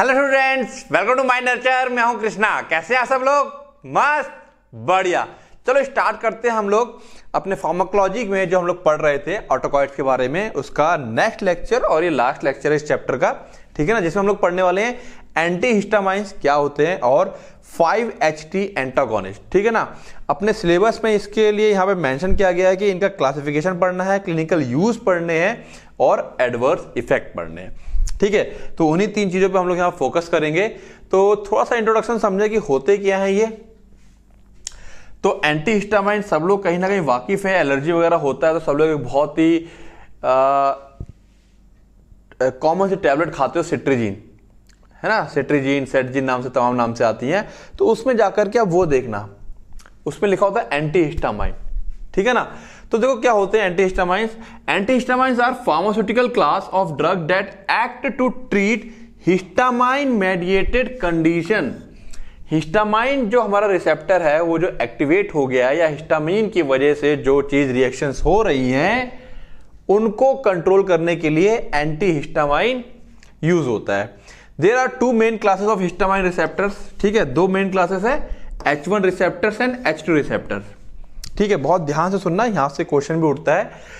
hello students welcome to my nature मैं हूं कृष्णा कैसे हैं सब लोग मस्त बढ़िया चलो स्टार्ट करते हैं हम लोग अपने फार्माकोलॉजी में जो हम लोग पढ़ रहे थे ऑटोकॉइट के बारे में उसका नेक्स्ट लेक्चर और ये लास्ट लेक्चर है इस चैप्टर का ठीक है ना जिसमें हम लोग पढ़ने वाले हैं एंटी हिस्टामाइंस क्या होते हैं और फाइव एच टी एंटागोनिस्ट ठीक है ना अपने सिलेबस में इसके लिए यहाँ पे मेंशन किया गया है कि इनका क्लासिफिकेशन पढ़ना है क्लिनिकल यूज पढ़ने हैं और एडवर्स इफेक्ट पढ़ने हैं ठीक है तो उन्हीं तीन चीज़ों पे हम लोग यहाँ फोकस करेंगे तो थोड़ा सा इंट्रोडक्शन समझे कि होते क्या है ये तो एंटी हिस्टामाइन सब लोग कहीं ना कहीं वाकिफ है एलर्जी वगैरह होता है तो सब लोग एक बहुत ही कॉमन सी टैबलेट खाते हो सिट्रीजीन है ना सेट्रीजीन सेटजीन नाम से तमाम नाम से आती हैं तो उसमें जाकर के आप वो देखना उसमें लिखा होता है एंटी हिस्टामाइन ठीक है ना तो देखो क्या होते हैं antihistamines antihistamines are pharmaceutical class of drug that act to treat histamine mediated condition histamine जो हमारा रिसेप्टर है वो जो एक्टिवेट हो गया है या हिस्टामिन की वजह से जो चीज रिएक्शंस हो रही हैं उनको कंट्रोल करने के लिए एंटी हिस्टामाइन यूज होता है there are two main classes of histamine receptors ठीक है दो मेन क्लासेस है H one receptors and H two receptors ठीक है बहुत ध्यान से सुनना यहां से क्वेश्चन भी उठता है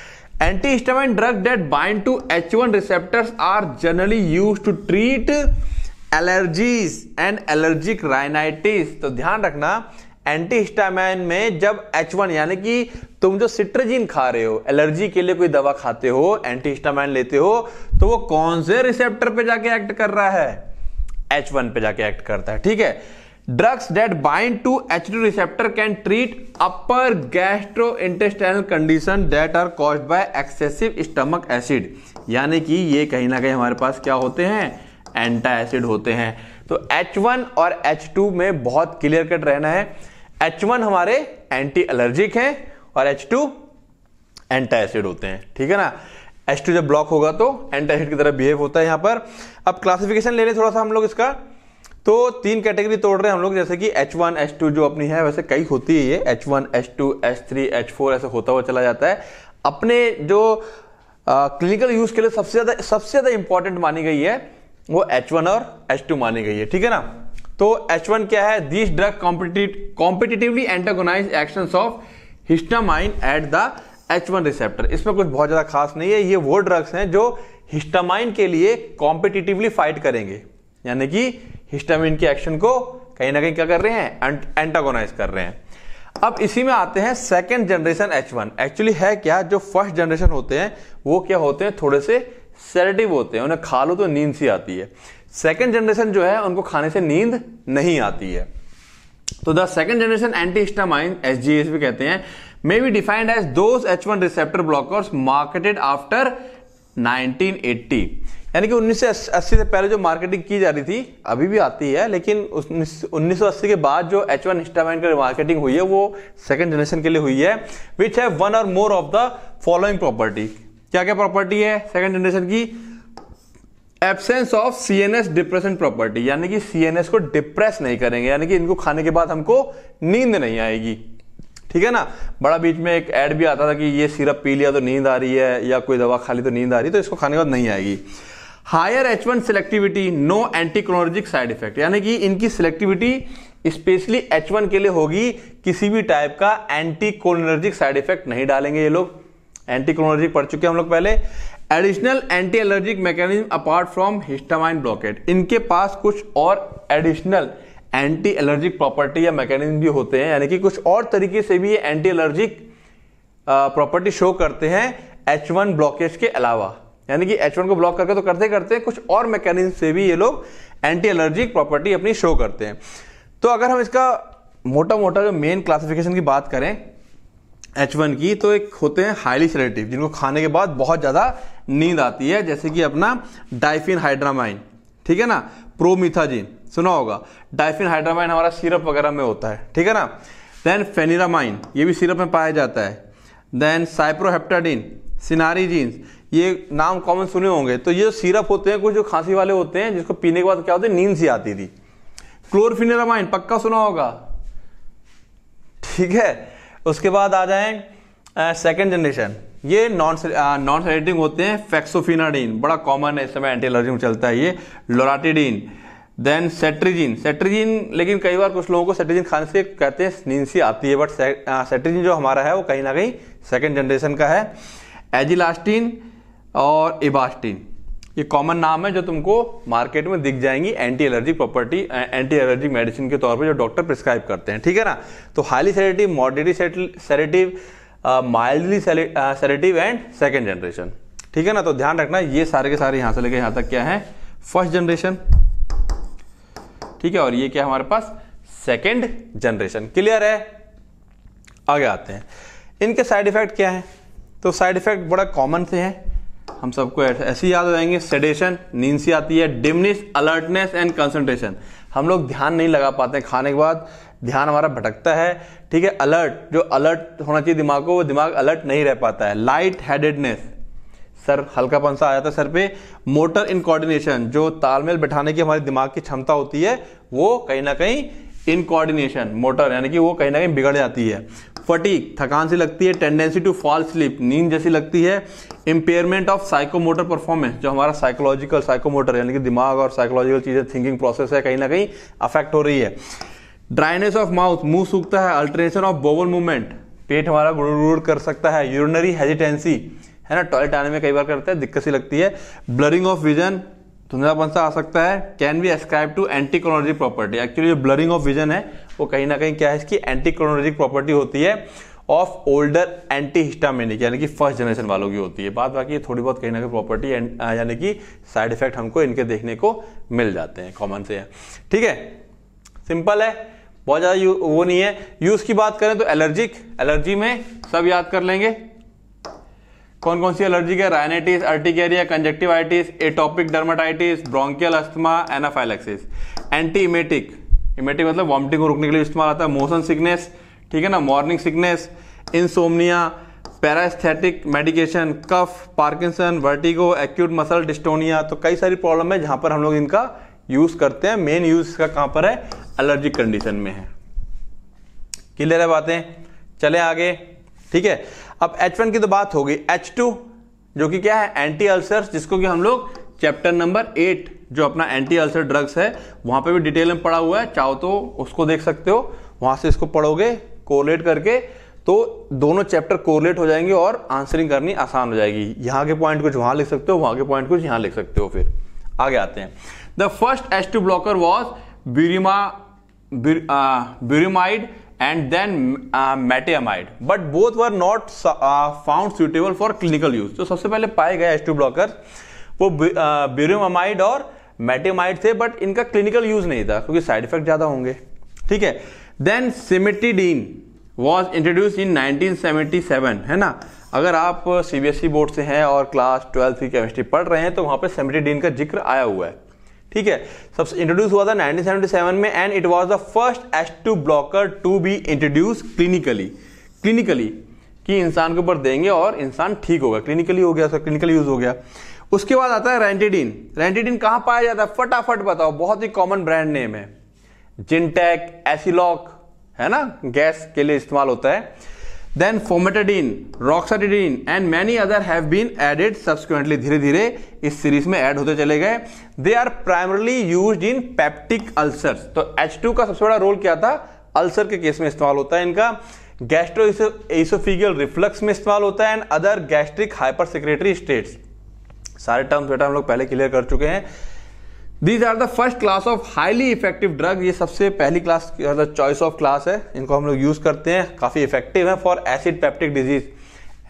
anti histamine drug that bind to H one receptors are generally use to treat allergies and allergic rhinitis तो ध्यान रखना एंटी हिस्टामाइन में जब एच वन यानी कि तुम जो सिट्रजिन खा रहे हो एलर्जी के लिए कोई दवा खाते हो एंटी हिस्टामाइन लेते हो तो वो कौन से रिसेप्टर पे जाके एक्ट कर रहा है एच वन पे जाके एक्ट करता है ठीक है drugs that bind to H two receptor can treat upper gastro intestinal condition that are cause by excessive stomach acid यानी कि ये कहीं ना कहीं हमारे पास क्या होते हैं एंटा एसिड होते हैं तो H1 और H2 में बहुत क्लियर कट रहना है H1 हमारे एंटी एलर्जिक हैं और H2 एंटा एसिड होते हैं ठीक है ना H2 जब ब्लॉक होगा तो एंटा एसिड की तरह बिहेव होता है यहां पर अब क्लासिफिकेशन ले लें थोड़ा सा हम लोग इसका तो तीन कैटेगरी तोड़ रहे हैं हम लोग जैसे कि H1, H2 जो अपनी है वैसे कई होती है ये H1, H2, H3, H4 ऐसे होता हुआ चला जाता है अपने जो क्लिनिकल यूज के लिए सबसे ज्यादा सबसे ज्यादा इंपॉर्टेंट मानी गई है वो H1 और H2 मानी गई है ठीक है ना तो H1 क्या है this drug competitively antagonize action of histamine at the one receptor इसमें कुछ बहुत ज्यादा खास नहीं है ये वो ड्रग्स हैं जो हिस्टामाइन के लिए कॉम्पिटिटिवली फाइट करेंगे यानी कि हिस्टामिन के एक्शन को कहीं ना कहीं क्या कर रहे हैं एंटागोनाइज कर रहे हैं अब इसी में आते हैं second generation H one actually है क्या जो फर्स्ट जनरेशन होते हैं वो क्या होते हैं थोड़े से सेरेटिव होते हैं उन्हें खा लो तो नींद सी आती है सेकेंड जनरेशन जो है उनको खाने से नींद नहीं आती है तो the second generation antihistamine S G S भी कहते हैं मे बी डिफाइंड एज दो H one receptor blockers marketed after 1980 यानी कि 1980 से पहले जो मार्केटिंग की जा रही थी अभी भी आती है लेकिन 1980 के बाद जो एच वन इंस्टामैन की मार्केटिंग हुई है वो सेकेंड जनरेशन के लिए हुई है विच है वन और more of the following property क्या क्या प्रॉपर्टी है सेकेंड जनरेशन की absence of C N S depression property यानी कि सी एन एस को डिप्रेस नहीं करेंगे यानी कि इनको खाने के बाद हमको नींद नहीं आएगी ठीक है ना बड़ा बीच में एक ऐड भी आता था कि ये सिरप पी लिया तो नींद आ रही है या कोई दवा खा ली तो नींद आ रही है तो इसको खाने के बाद नहीं आएगी higher H one selectivity no anticholinergic side effect यानी कि इनकी सिलेक्टिविटी स्पेशली एच वन के लिए होगी किसी भी टाइप का एंटीक्रोनोलॉजिक साइड इफेक्ट नहीं डालेंगे ये लोग एंटीक्रोनोलॉजिक पढ़ चुके हैं हम लोग पहले additional anti allergic mechanism apart from histamine blockade इनके पास कुछ और एडिशनल एंटी एलर्जिक प्रॉपर्टी या मैकेनिज्म भी होते हैं यानी कि कुछ और तरीके से भी ये एंटी एलर्जिक प्रॉपर्टी शो करते हैं एच वन ब्लॉकेज के अलावा यानी कि एच वन को ब्लॉक करके तो करते करते हैं कुछ और मैकेनिज्म से भी ये लोग एंटी एलर्जिक प्रॉपर्टी अपनी शो करते हैं तो अगर हम इसका मोटा मोटा जो मेन क्लासिफिकेशन की बात करें एच वन की तो एक होते हैं हाईली सेलेटिव जिनको खाने के बाद बहुत ज़्यादा नींद आती है जैसे कि अपना डाइफिन हाइड्रामाइन ठीक है ना प्रोमिथाजिन सुना होगा डाइफिन हाइड्रामाइन हमारा सिरप वगैरह में होता है ठीक है ना देन फेनिरामाइन ये भी सिरप में पाया जाता है देन साइप्रोहेप्टाडिन सिनारी जीन्स ये नाम कॉमन सुने होंगे तो ये सिरप होते हैं कुछ जो खांसी वाले होते हैं जिसको पीने के बाद क्या होते हैं नींद सी आती थी क्लोरफिनिरामाइन पक्का सुना होगा ठीक है उसके बाद आ जाए सेकेंड जनरेशन ये नॉन नॉन सेलेटिंग होते हैं फैक्सोफिनाडीन बड़ा कॉमन है इस समय एंटी एलर्जी में चलता है ये लोराटिडीन देन सेट्रीजिन सेट्रीजिन लेकिन कई बार कुछ लोगों को सेट्रीजिन खाने से कहते हैं सी आती है बट सेट्रीजिन जो हमारा है वो कहीं ना कहीं सेकेंड जनरेशन का है एजिलास्टिन और इबास्टीन ये कॉमन नाम है जो तुमको मार्केट में दिख जाएंगी anti allergy property anti allergy medicine के तौर पे जो डॉक्टर प्रिस्क्राइब करते हैं ठीक है ना तो highly sedative moderately sedative mildly sedative and second generation ठीक है ना तो ध्यान रखना ये सारे के सारे यहाँ से लेकर यहाँ तक क्या है फर्स्ट जनरेशन ठीक है और ये क्या हमारे पास सेकेंड जनरेशन क्लियर है आगे आते हैं इनके साइड इफेक्ट क्या है तो साइड इफेक्ट बड़ा कॉमन से है हम सबको ऐसे याद हो जाएंगे सेडेशन नींद सी आती है डिमनिस अलर्टनेस एंड कंसंट्रेशन हम लोग ध्यान नहीं लगा पाते हैं खाने के बाद ध्यान हमारा भटकता है ठीक है अलर्ट जो अलर्ट होना चाहिए दिमाग को वो दिमाग अलर्ट नहीं रह पाता है लाइट हेडेडनेस सर हल्कापन सा आ जाता है सर पे मोटर इन कोऑर्डिनेशन जो तालमेल बैठाने की हमारे दिमाग की क्षमता होती है वो कहीं ना कहीं इन कोऑर्डिनेशन मोटर यानी कि वो कहीं ना कहीं बिगड़ जाती है फटीक थकान सी लगती है टेंडेंसी टू फॉल स्लीप नींद जैसी लगती है इंपेयरमेंट ऑफ साइकोमोटर परफॉर्मेंस जो हमारा साइकोलॉजिकल साइकोमोटर यानी कि दिमाग और साइकोलॉजिकल चीज़ें थिंकिंग प्रोसेस है कहीं ना कहीं अफेक्ट हो रही है ड्राइनेस ऑफ माउथ मुंह सूखता है अल्टरनेशन ऑफ बोवल मूवमेंट पेट हमारा गुड़ गुड़ कर सकता है यूरिनरी हेजिटेंसी है ना टॉयलेट आने में कई बार करते हैं दिक्कत सी लगती है ब्लरिंग ऑफ विजन धुंधलापन सा आ सकता है can be ascribe to anticholinergic property actually जो ब्लरिंग ऑफ विजन है वो कहीं ना कहीं क्या है इसकी एंटी क्रोनोलॉजिक प्रॉपर्टी होती है ऑफ ओल्डर एंटी हिस्टामिनिक यानी कि फर्स्ट जनरेशन वालों की होती है बात बाकी थोड़ी बहुत कहीं ना कहीं प्रॉपर्टी यानी कि साइड इफेक्ट हमको इनके देखने को मिल जाते हैं कॉमन से है ठीक है सिंपल है बहुत ज़्यादा वो नहीं है यूज़ की बात करें तो एलर्जिक एलर्जी में सब याद कर लेंगे कौन कौन सी एलर्जी है rhinitis urticaria conjunctivitis atopic dermatitis bronchial asthma anaphylaxis antiemetic emetic मतलब वॉमिटिंग को रोकने के लिए इस्तेमाल आता है मोशन सिकनेस ठीक है ना morning sickness insomnia paresthetic medication cough Parkinson vertigo acute muscle dystonia तो कई सारी प्रॉब्लम है जहाँ पर हम लोग इनका यूज़ करते हैं मेन यूज़ इसका कहाँ पर है एलर्जिक कंडीशन में है क्लियर है बातें चले आगे ठीक है अब H1 की तो बात होगी टू जो कि क्या है एंटी अल्सर जिसको कि हम लोग चैप्टर नंबर एट जो अपना एंटी अल्सर ड्रग्स है वहां पे भी डिटेल में पढ़ा हुआ है चाहो तो उसको देख सकते हो वहां से इसको पढ़ोगे कोरलेट करके तो दोनों चैप्टर कोरलेट हो जाएंगे और आंसरिंग करनी आसान हो जाएगी यहाँ के पॉइंट कुछ वहां लिख सकते हो वहां के पॉइंट कुछ यहाँ लिख सकते हो फिर आगे आते हैं the first H two blocker was ब्यूरिमा burimamide and then uh, but both were not found suitable for clinical use तो सबसे पहले पाए गए एच टू ब्लॉकर वो ब्यूरियमाइड uh, और मेटेमाइड थे बट इनका क्लिनिकल यूज नहीं था क्योंकि साइड इफेक्ट ज़्यादा होंगे ठीक है then cimetidine was introduce in 1977 है ना अगर आप सीबीएसई बोर्ड e से हैं और क्लास ट्वेल्थ की केमिस्ट्री पढ़ रहे हैं तो वहां पर सेमेटिडीन का जिक्र आया हुआ है ठीक है सबसे इंट्रोड्यूस हुआ था 1977 में and it was the first H two blocker to be introduce clinically clinically कि इंसान के ऊपर देंगे और इंसान ठीक होगा क्लिनिकली हो गया उसका क्लिनिकल यूज हो गया उसके बाद आता है रेंटेडिन रेंटेडिन कहाँ पाया जाता है फटाफट बताओ बहुत ही कॉमन ब्रांड नेम है जिनटेक एसिलॉक है ना गैस के लिए इस्तेमाल होता है then famotidine roxatidine and many other have been added subsequently धीरे धीरे इस सीरीज में एड होते चले गए they are primarily use in peptic ulcer तो एच टू का सबसे बड़ा रोल क्या था अल्सर के केस में इस्तेमाल होता है इनका गैस्ट्रो एसोफिगियल रिफ्लक्स में इस्तेमाल होता है and other gastric hypersecretory states सारे टर्म्स बेटा हम लोग पहले क्लियर कर चुके हैं these are the first class of highly effective drug ये सबसे पहली क्लास चॉइस ऑफ क्लास है इनको हम लोग यूज करते हैं काफी इफेक्टिव है फॉर एसिड पैप्टिक डिजीज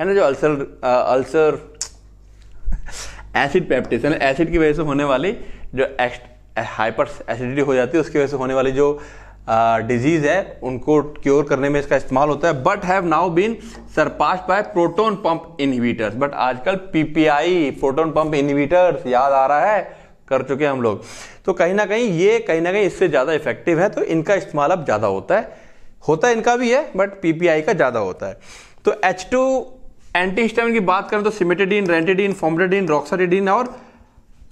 है ना जो ulcer ulcer acid peptic acid की वजह से होने वाली जो हाइपर एसिडिटी हो जाती है उसकी वजह से होने वाली जो डिजीज uh, है उनको क्योर करने में इसका इस्तेमाल होता है but have now been surpassed by proton pump inhibitors but आजकल पीपीआई प्रोटोन पंप इनहिबिटर्स याद आ रहा है कर चुके हैं हम लोग तो कहीं ना कहीं ये कहीं ना कहीं इससे ज़्यादा इफेक्टिव है तो इनका इस्तेमाल अब ज़्यादा होता है होता है इनका भी है बट पीपीआई का ज़्यादा होता है तो एच टू एंटी की बात करें तो सिमेटेडीन रेंटेडीन फॉम्बेडीन रॉक्साटिडीन और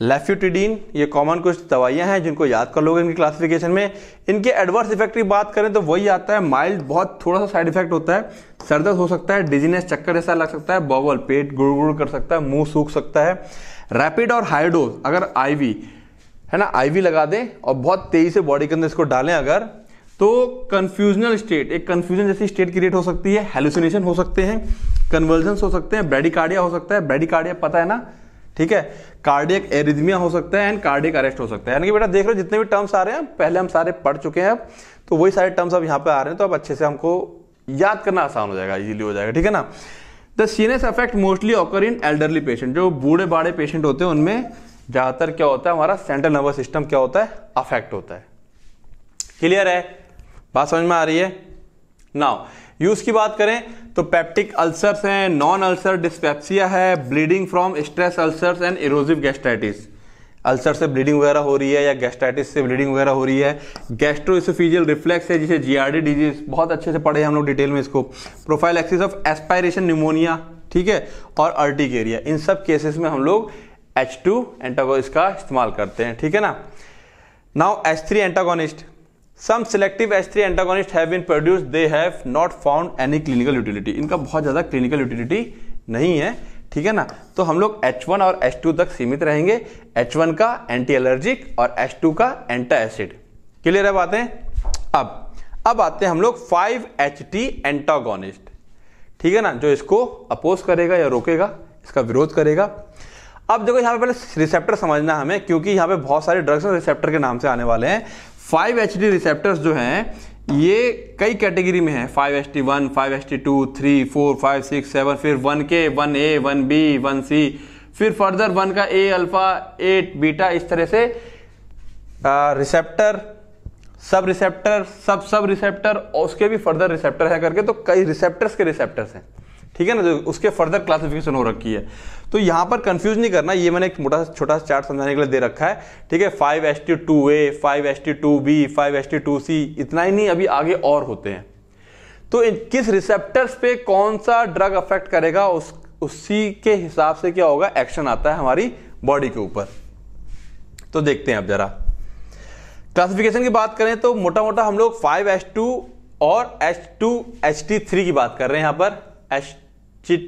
लेफ्यूटिडीन ये कॉमन कुछ दवाइयां हैं जिनको याद कर लोगे इनकी क्लासिफिकेशन में इनके एडवर्स इफेक्ट की बात करें तो वही आता है माइल्ड बहुत थोड़ा सा साइड इफेक्ट होता है सरदर्द हो सकता है डिजीनेस चक्कर जैसा लग सकता है बॉबल पेट गुड़ गुड़ कर सकता है मुंह सूख सकता है रैपिड और हाई डोज अगर आईवी है ना आईवी लगा दें और बहुत तेजी से बॉडी के अंदर इसको डालें अगर तो कन्फ्यूजनल स्टेट एक कन्फ्यूजन जैसी स्टेट क्रिएट हो सकती है हेलुसिनेशन हो सकते हैं कन्वर्जन हो सकते हैं ब्रेडिकार्डिया हो सकता है ब्रेडिकार्डिया पता है ना ठीक है कार्डियक एरिदमिया हो सकता है एंड कार्डियक अरेस्ट हो सकता है यानी कि बेटा देख रहे हो जितने भी टर्म्स आ रहे हैं पहले हम सारे पढ़ चुके हैं अब तो वही सारे टर्म्स अब यहाँ पर आ रहे हैं तो अब अच्छे से हमको याद करना आसान हो जाएगा इजीली हो जाएगा ठीक है ना the C N S effect mostly occur in elderly patient जो बूढ़े बाड़े पेशेंट होते हैं उनमें ज़्यादातर क्या होता है हमारा सेंट्रल नर्वस सिस्टम क्या होता है अफेक्ट होता है क्लियर है बात समझ में आ रही है नाउ यूज़ की बात करें तो पेप्टिक अल्सर्स हैं नॉन अल्सर डिस्पेप्सिया है bleeding from stress ulcers and erosive gastritis ulcer से ब्लीडिंग वगैरह हो रही है या गैस्ट्राइटिस से ब्लीडिंग वगैरह हो रही है गैस्ट्रोइसोफिजियल रिफ्लेक्स है जिसे जीआरडी डिजीज बहुत अच्छे से पढ़े हम लोग डिटेल में इसको prophylaxis of aspiration pneumonia ठीक है और अर्टिकेरिया इन सब केसेस में हम लोग एच टू एंटागोनिस्ट का इस्तेमाल करते हैं ठीक है ना now H three antagonist some selective H three antagonist have been produce they have not found any clinical utility इनका बहुत ज़्यादा क्लिनिकल यूटिलिटी नहीं है ठीक है ना तो हम लोग H1 और H2 तक सीमित रहेंगे H1 का एंटी एलर्जिक और H2 का एंटा एसिड क्लियर है बातें अब अब आते हैं हम लोग एच ht एंटागोनिस्ट ठीक है ना जो इसको अपोज करेगा या रोकेगा इसका विरोध करेगा अब देखो यहाँ पे पहले रिसेप्टर समझना हमें क्योंकि यहाँ पे बहुत सारे ड्रग्स रिसेप्टर के नाम से आने वाले हैं एच डी रिसेप्टर्स जो हैं ये कई कैटेगरी में है five S T one five S T two three four five six seven फिर वन के one A one B one C फिर फर्दर वन का ए अल्फा एट बीटा इस तरह से रिसेप्टर सब रिसेप्टर सब सब रिसेप्टर और उसके भी फर्दर रिसेप्टर है करके तो कई रिसेप्टर्स के रिसेप्टर्स हैं ठीक है ना जो उसके फर्दर क्लासिफिकेशन हो रखी है तो यहाँ पर कंफ्यूज नहीं करना ये मैंने एक मोटा छोटा सा चार्ट समझाने के लिए दे रखा है ठीक है five S T two A five S T two B five S T two C इतना ही नहीं अभी आगे और होते हैं तो किस रिसेप्टर्स पे कौन सा ड्रग अफेक्ट करेगा उस उसी के हिसाब से क्या होगा एक्शन आता है हमारी बॉडी के ऊपर तो देखते हैं अब जरा क्लासिफिकेशन की बात करें तो मोटा मोटा हम लोग फाइव एस टू और H two H T three की बात कर रहे हैं यहां पर एच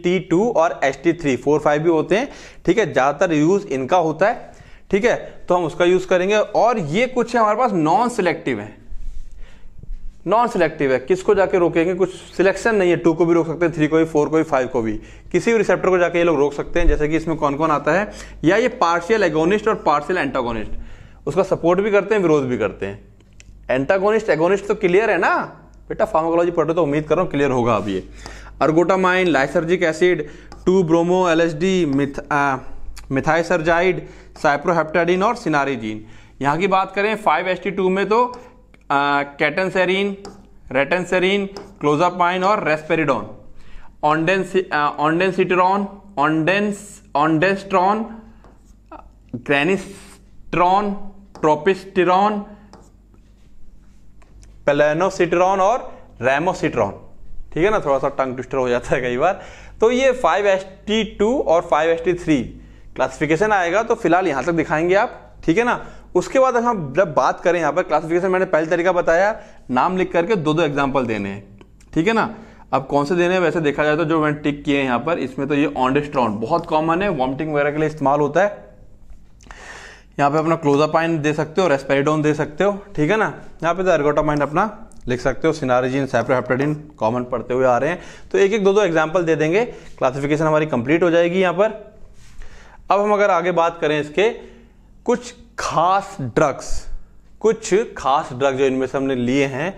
टी टू और H T three four five भी होते हैं ठीक है ज़्यादातर यूज़ इनका होता है ठीक है तो हम उसका यूज़ करेंगे और ये कुछ है हमारे पास नॉन सिलेक्टिव है नॉन सिलेक्टिव है किसको जाके रोकेंगे कुछ सिलेक्शन नहीं है टू को भी रोक सकते हैं थ्री को भी फोर को भी फाइव को भी किसी भी रिसेप्टर को जाके ये लोग रोक सकते हैं जैसे कि इसमें कौन कौन आता है या ये पार्शियल एगोनिस्ट और पार्शियल एंटागोनिस्ट उसका सपोर्ट भी करते हैं विरोध भी करते हैं एंटागोनिस्ट एगोनिस्ट तो क्लियर है ना बेटा पढ़ पढ़ो तो उम्मीद कर रहा हूँ क्लियर होगा अब ये ergotamine lysergic acid two bromo L S D methysergide cyproheptadine और सिनारीजीन यहाँ की बात करें फाइव एस टी टू में तो कैटनसेरीन रेटनसेरीन क्लोजापाइन और रेस्पेरिडोन ऑनडेंस ऑनडेंसिट्रॉन ऑनडेंस ऑनडेस्ट्रॉन ग्रेनिस्ट्रॉन ट्रोपिस्टिरॉन पेलेनोसिट्रॉन और रेमोसिट्रॉन ठीक है ना थोड़ा सा टंग ट्विस्टर हो जाता है कई बार तो ये फाइव एस टी टू और five S T three classification आएगा तो फिलहाल यहाँ तक दिखाएंगे आप ठीक है ना उसके बाद हम जब बात करें यहाँ पर क्लासिफिकेशन मैंने पहले तरीका बताया नाम लिख करके दो दो एग्जाम्पल देने हैं ठीक है ना अब कौन से देने हैं वैसे देखा जाए तो जो मैंने टिक किए हैं यहाँ पर इसमें तो ये ऑनडेस्ट्रॉन बहुत कॉमन है वॉमिटिंग वगैरह के लिए इस्तेमाल होता है यहाँ पे अपना क्लोजापाइन दे सकते हो रेस्पेरिडोन दे सकते हो ठीक है ना यहाँ पे तो एर्गोटामाइन अपना लिख सकते हो सिनारिजिन सैप्रोहेप्टाडिन कॉमन पढ़ते हुए आ रहे हैं तो एक एक दो दो एग्जाम्पल दे देंगे क्लासिफिकेशन हमारी कंप्लीट हो जाएगी यहाँ पर अब हम अगर आगे बात करें इसके कुछ खास ड्रग्स कुछ खास ड्रग्स जो इनमें से हमने लिए हैं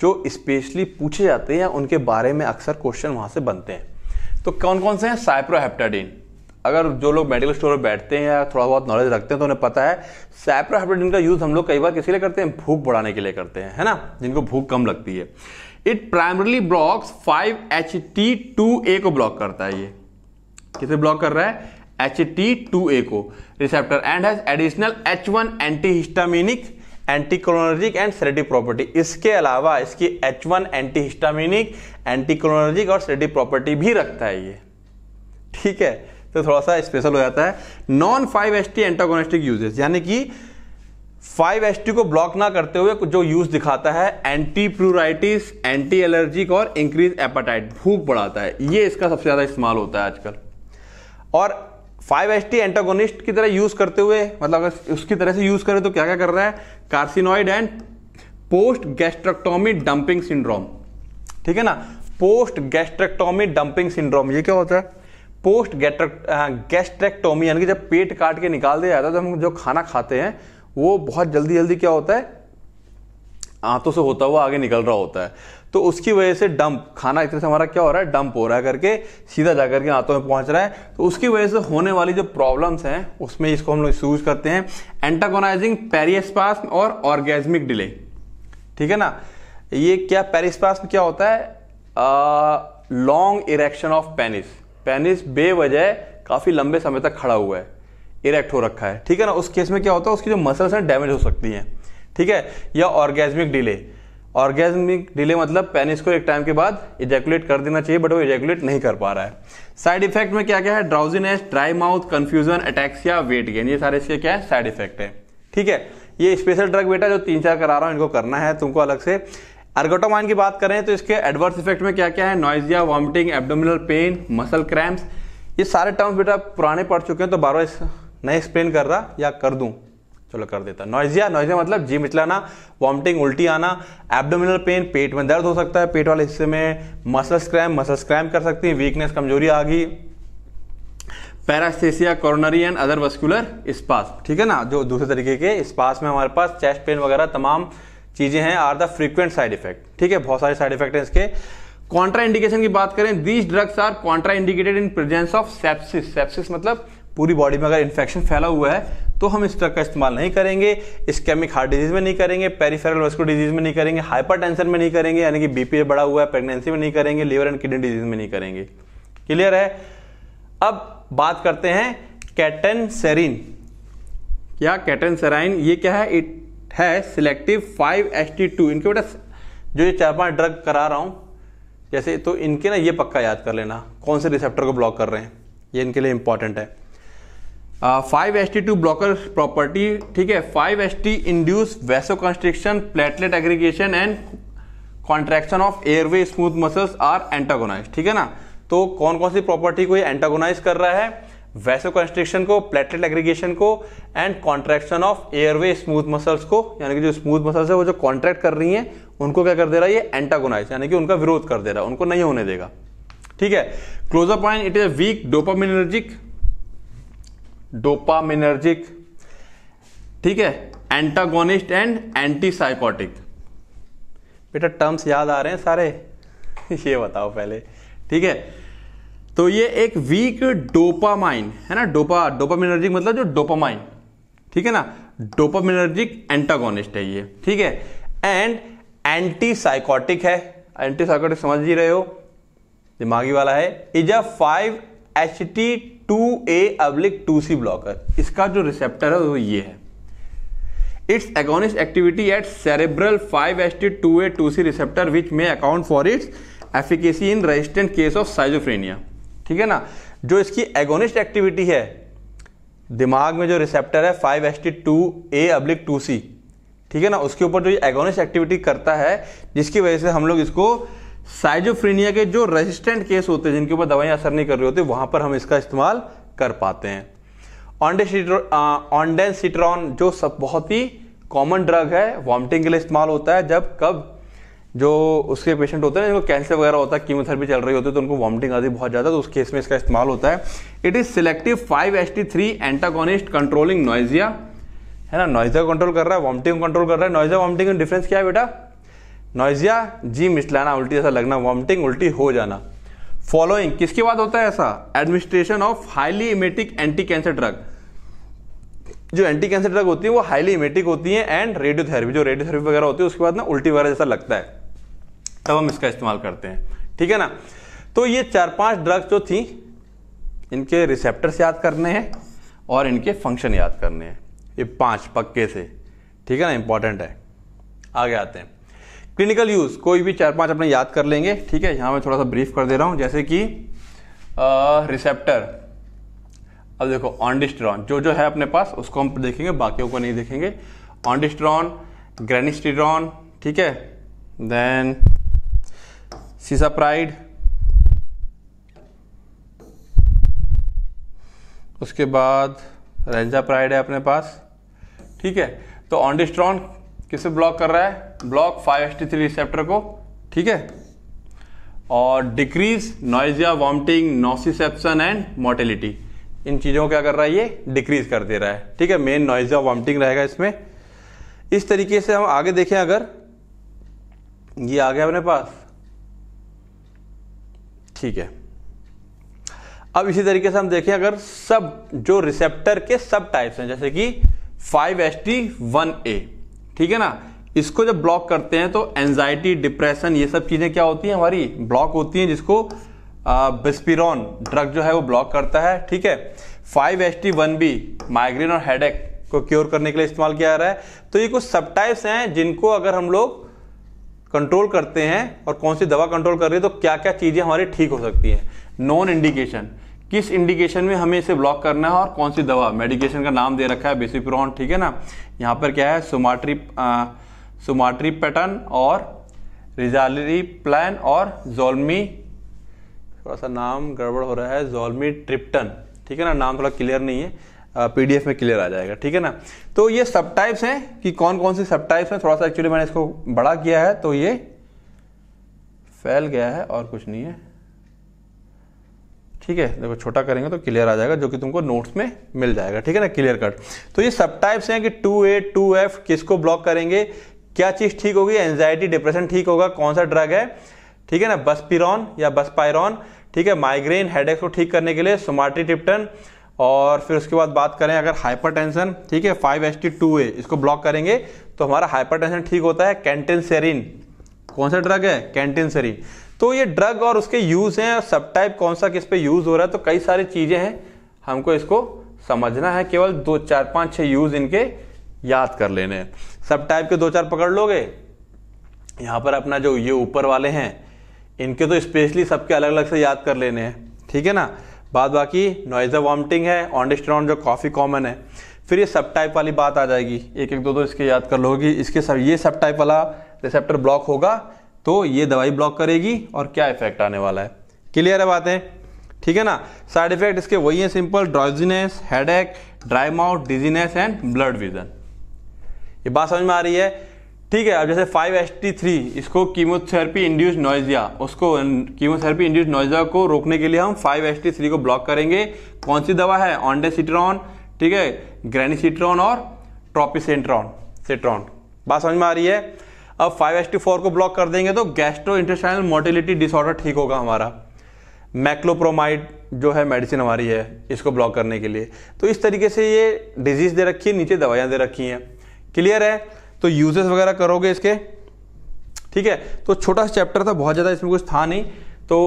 जो स्पेशली पूछे जाते हैं या उनके बारे में अक्सर क्वेश्चन वहाँ से बनते हैं तो कौन कौन से हैं साइप्रोहेप्टाडिन अगर जो लोग मेडिकल स्टोर में बैठते हैं या थोड़ा बहुत नॉलेज रखते हैं तो उन्हें पता है सैप्राहाइड्रोजन का यूज़ हम लोग कई बार किसी लिए करते हैं भूख बढ़ाने के लिए करते हैं है ना जिनको भूख कम लगती है it primarily blocks five H T two A को ब्लॉक करता है ये किसे ब्लॉक कर रहा है एच टी टू ए को receptor and has additional H one antihistaminic anticholinergic and sedative property इसके अलावा इसकी H one antihistaminic anticholinergic और सेडेटिव प्रॉपर्टी भी रखता है ये ठीक है तो थोड़ा सा स्पेशल हो जाता है non five S T antagonistic uses यानी कि फाइव एस टी को ब्लॉक ना करते हुए जो यूज दिखाता है एंटी प्लूराइटिस एंटी एलर्जिक और इंक्रीज एपाटाइट भूख बढ़ाता है ये इसका सबसे ज़्यादा इस्तेमाल होता है आजकल और फाइव एस टी एंटागोनिस्ट की तरह यूज करते हुए मतलब अगर उसकी तरह से यूज करें तो क्या क्या कर रहा है carcinoid and post gastrectomy dumping syndrome ठीक है ना पोस्ट गैस्ट्रेक्टोमी डंपिंग सिंड्रोम ये क्या होता है पोस्ट गैस्ट्रेक्टोमी यानी कि जब पेट काट के निकाल दिया जाता है तो हम जो खाना खाते हैं वो बहुत जल्दी जल्दी क्या होता है आंतों से होता हुआ आगे निकल रहा होता है तो उसकी वजह से डंप खाना इतने तरह से हमारा क्या हो रहा है डंप हो रहा है करके सीधा जाकर के आंतों में पहुंच रहा है तो उसकी वजह से होने वाली जो प्रॉब्लम्स हैं उसमें इसको हम लोग यूज करते हैं एंटागोनाइजिंग पेरियस्पास और ऑर्गेजमिक डिले ठीक है ना ये क्या पेरिस्पास क्या होता है long erection of penis penis बेवजह काफ़ी लंबे समय तक खड़ा हुआ है इरेक्ट हो रखा है ठीक है ना उस केस में क्या होता है उसकी जो मसल्स हैं डैमेज हो सकती हैं ठीक है या ऑर्गेजमिक डिले ऑर्गेजमिक डिले मतलब पेनिस को एक टाइम के बाद इजेकुलेट कर देना चाहिए बट वो इजेकुलेट नहीं कर पा रहा है साइड इफेक्ट में क्या क्या है drowsiness dry mouth confusion ataxia weight gain ये सारे इसके क्या है साइड इफेक्ट है ठीक है ये स्पेशल ड्रग बेटा जो तीन चार करा रहा हूं इनको करना है तुमको अलग से अर्गोटामाइन की बात करें तो इसके एडवर्स इफेक्ट में क्या क्या है nausea vomiting abdominal pain muscle cramps ये सारे टर्म्स बेटा पुराने पढ़ चुके हैं तो बार बार नहीं एक्सप्लेन कर रहा या कर दूं चलो कर देता नॉइजिया नॉइजिया मतलब जी मिचलाना वॉमिटिंग उल्टी आना एब्डोमिनल पेन पेट में दर्द हो सकता है पेट वाले हिस्से में मसल क्रैम मसल क्रैम कर सकती हैं वीकनेस कमजोरी आ गई paresthesia coronary and other vascular spasm ठीक है ना जो दूसरे तरीके के स्पास में हमारे पास चेस्ट पेन वगैरह तमाम चीज़ें हैं are the frequent side effect ठीक है बहुत सारे साइड इफेक्ट हैं इसके कॉन्ट्रा इंडिकेशन की बात करें these drugs are contraindicated in presence of sepsis sepsis मतलब पूरी बॉडी में अगर इन्फेक्शन फैला हुआ है तो हम इस ड्रग का इस्तेमाल नहीं करेंगे स्केमिक हार्ट डिजीज में नहीं करेंगे पेरीफेरल वेस्को डिजीज में नहीं करेंगे टेंशन में नहीं करेंगे यानी कि बीपीए बढ़ा हुआ है प्रेगनेंसी में नहीं करेंगे लीवर एंड किडनी डिजीज में नहीं करेंगे क्लियर है अब बात करते हैं कैटन सेरिन क्या कैटेन सेराइन ये क्या है इट है selective five S T two इनके बेटा जो ये चार पांच ड्रग करा रहा हूँ जैसे तो इनके ना ये पक्का याद कर लेना कौन से रिसेप्टर को ब्लॉक कर रहे हैं ये इनके लिए इंपॉर्टेंट है five S T two blocker property ठीक है five S T induce vasoconstriction platelet aggregation and contraction of airway smooth muscles are antagonize ठीक है ना तो कौन कौन सी प्रॉपर्टी को ये एंटागोनाइज कर रहा है वैसो कंस्ट्रिक्शन को प्लेटलेट एग्रीगेशन को and contraction of airway smooth muscles को यानी कि जो स्मूथ मसल्स है वो जो कॉन्ट्रैक्ट कर रही हैं उनको क्या कर दे रहा है ये एंटागोनाइज यानी कि उनका विरोध कर दे रहा है उनको नहीं होने देगा ठीक है clozapine it is weak dopaminergic dopaminergic ठीक है एंटागोनिस्ट एंड एंटीसाइकोटिक बेटा टर्म्स याद आ रहे हैं सारे ये बताओ पहले ठीक है तो ये एक वीक डोपामाइन है ना डोपा डोपामिनर्जिक मतलब जो डोपामाइन ठीक है ना डोपामिनर्जिक एंटागोनिस्ट है ये ठीक है एंड एंटी साइकोटिक है एंटी साइकोटिक समझ ही रहे हो दिमागी वाला है is a five H T two A oblique two C blocker इसका जो रिसेप्टर है वो ये है its agonist activity at cerebral five H T two A two C receptor which may account for its efficacy in resistant case of schizophrenia ठीक है ना जो इसकी एगोनिस्ट एक्टिविटी है दिमाग में जो रिसेप्टर है five S T two A oblique two C ठीक है ना उसके ऊपर जो एगोनिस्ट एक्टिविटी करता है जिसकी वजह से हम लोग इसको साइजोफ्रीनिया के जो रेजिस्टेंट केस होते हैं जिनके ऊपर दवाइयां असर नहीं कर रही होती वहां पर हम इसका इस्तेमाल कर पाते हैं ऑनडेसिट्रॉन uh, जो सब बहुत ही कॉमन ड्रग है वॉमिटिंग के लिए इस्तेमाल होता है जब कब जो उसके पेशेंट होते हैं जिनको कैंसर वगैरह होता है कीमोथेरेपी चल रही होती है तो उनको वॉमिटिंग आती है बहुत ज़्यादा तो उस केस में इसका इस्तेमाल होता है it is selective five S T three antagonist controlling nausea है ना नॉइजिया कंट्रोल कर रहा है वॉमिटिंग कंट्रोल कर रहा है नॉइजिया वॉमिटिंग डिफरेंस क्या है बेटा नॉइजिया जी मिसलाना उल्टी जैसा लगना वॉमिटिंग उल्टी हो जाना फॉलोइंग किसके बाद होता है ऐसा administration of highly emetic anti cancer drug जो एंटी कैंसर ड्रग होती है वो हाईली इमेटिक होती है एंड रेडियोथेरेपी जो रेडियोथेरेपी वगैरह होती है उसके बाद ना उल्टी वगैरह जैसा लगता है तब हम इसका इस्तेमाल करते हैं ठीक है ना तो ये चार पांच ड्रग्स जो थी इनके रिसेप्टर्स याद करने हैं और इनके फंक्शन याद करने हैं ये पांच पक्के से ठीक है ना इंपॉर्टेंट है आगे आते हैं क्लिनिकल यूज़ कोई भी चार पांच अपने याद कर लेंगे ठीक है यहां मैं थोड़ा सा ब्रीफ कर दे रहा हूं जैसे कि रिसेप्टर अब देखो ऑनडिस्ट्रॉन जो जो है अपने पास उसको हम देखेंगे बाकियों को नहीं देखेंगे ऑनडिस्ट्रॉन ग्रेनिस्टिड्रॉन ठीक है देन सीसाप्राइड उसके बाद रेंजा प्राइड है अपने पास ठीक है तो ऑनडिस्ट्रॉन किसे ब्लॉक कर रहा है block five S T three receptor को ठीक है और decrease nausea vomiting nociception and mortality इन चीज़ों को क्या कर रहा है ये डिक्रीज कर दे रहा है ठीक है मेन नॉइजिया वॉमिटिंग रहेगा इसमें इस तरीके से हम आगे देखें अगर ये आ गया अपने पास ठीक है अब इसी तरीके से हम देखें अगर सब जो रिसेप्टर के सब टाइप्स हैं जैसे कि 5HT1A ठीक है ना इसको जब ब्लॉक करते हैं तो एंजाइटी डिप्रेशन ये सब चीज़ें क्या होती हैं हमारी ब्लॉक होती हैं जिसको बिस्पिरॉन ड्रग जो है वो ब्लॉक करता है ठीक है five S T one B migraine और हेडेक को क्योर करने के लिए इस्तेमाल किया जा रहा है तो ये कुछ सब टाइप्स हैं जिनको अगर हम लोग कंट्रोल करते हैं और कौन सी दवा कंट्रोल कर रही है तो क्या क्या चीज़ें हमारी ठीक हो सकती हैं नॉन इंडिकेशन किस इंडिकेशन में हमें इसे ब्लॉक करना है और कौन सी दवा मेडिकेशन का नाम दे रखा है बेसिप्रॉन ठीक है ना यहाँ पर क्या है सुमाट्री सुमाट्री पैटर्न और रिजाली प्लान और जोलमी थोड़ा सा नाम गड़बड़ हो रहा है जोलमी ट्रिप्टन ठीक है ना नाम थोड़ा क्लियर नहीं है पीडीएफ में क्लियर आ जाएगा ठीक है ना तो ये सब टाइप्स हैं कि कौन कौन सी सब टाइप्स हैं थोड़ा सा एक्चुअली मैंने इसको बड़ा किया है तो ये फैल गया है और कुछ नहीं है ठीक है देखो छोटा करेंगे तो क्लियर आ जाएगा जो कि तुमको नोट्स में मिल जाएगा ठीक है ना क्लियर कट तो ये सब टाइप्स हैं कि टू ए टू एफ किसको ब्लॉक करेंगे क्या चीज़ ठीक होगी एंजाइटी डिप्रेशन ठीक होगा कौन सा ड्रग है ठीक है ना बसपिरॉन या बसपायरॉन ठीक है माइग्रेन हेडेक्स को ठीक करने के लिए टिप्टन और फिर उसके बाद बात करें अगर हाइपरटेंशन ठीक है five S T two A इसको ब्लॉक करेंगे तो हमारा हाइपरटेंशन ठीक होता है कैंटेनसेरिन कौन सा ड्रग है कैंटेनसेरिन तो ये ड्रग और उसके यूज़ हैं और सब टाइप कौन सा किस पे यूज़ हो रहा है तो कई सारी चीज़ें हैं हमको इसको समझना है केवल दो चार पाँच छः यूज़ इनके याद कर लेने हैं सब टाइप के दो चार पकड़ लोगे यहाँ पर अपना जो ये ऊपर वाले हैं इनके तो स्पेशली सबके अलग अलग से याद कर लेने हैं ठीक है ना बाद बाकी नॉइजा वॉमिटिंग है ऑनडेस्ट्रॉन जो काफ़ी कॉमन है फिर ये सब टाइप वाली बात आ जाएगी एक एक दो दो इसके याद कर लोगी इसके सब ये सब टाइप वाला रिसेप्टर ब्लॉक होगा तो ये दवाई ब्लॉक करेगी और क्या इफेक्ट आने वाला है क्लियर है बातें ठीक है ना साइड इफेक्ट इसके वही हैं सिंपल ड्रॉजीनेस एक dry mouth dizziness and blurred vision ये बात समझ में आ रही है ठीक है अब जैसे फाइव एस टी थ्री इसको कीमोथेरेपी इंड्यूस नॉइजिया उसको कीमोथेरेपी इंड्यूस नॉइजिया को रोकने के लिए हम फाइव एस टी थ्री को ब्लॉक करेंगे कौन सी दवा है ऑनडेसिट्रॉन ठीक है ग्रेनिसिट्रॉन और ट्रोपिसेंट्रॉन सिट्रॉन बात समझ में आ रही है अब फाइव एस टी फोर को ब्लॉक कर देंगे तो गैस्ट्रो इंटेस्टाइनल मोर्टिलिटी डिसऑर्डर ठीक होगा हमारा मैक्लोप्रोमाइड जो है मेडिसिन हमारी है इसको ब्लॉक करने के लिए तो इस तरीके से ये डिजीज़ दे रखी है नीचे दवाइयाँ दे रखी हैं क्लियर है तो यूजेस वगैरह करोगे इसके ठीक है तो छोटा सा चैप्टर था बहुत ज़्यादा इसमें कुछ था नहीं तो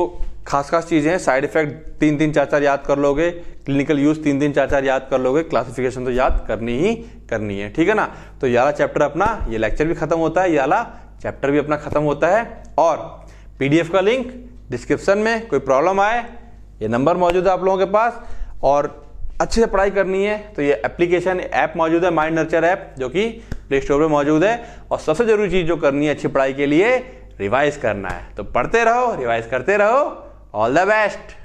खास खास चीज़ें हैं साइड इफेक्ट तीन तीन चार चार याद कर लोगे क्लिनिकल यूज तीन तीन चार चार याद कर लोगे क्लासिफिकेशन तो याद करनी ही करनी है ठीक है ना तो ये वाला चैप्टर अपना ये लेक्चर भी खत्म होता है ये वाला चैप्टर भी अपना खत्म होता है और पीडीएफ का लिंक डिस्क्रिप्शन में कोई प्रॉब्लम आए ये नंबर मौजूद है आप लोगों के पास और अच्छे से पढ़ाई करनी है तो ये एप्लीकेशन ऐप मौजूद है माइंड नर्चर ऐप जो कि प्ले स्टोर पर मौजूद है और सबसे जरूरी चीज़ जो करनी है अच्छी पढ़ाई के लिए रिवाइज करना है तो पढ़ते रहो रिवाइज करते रहो ऑल द बेस्ट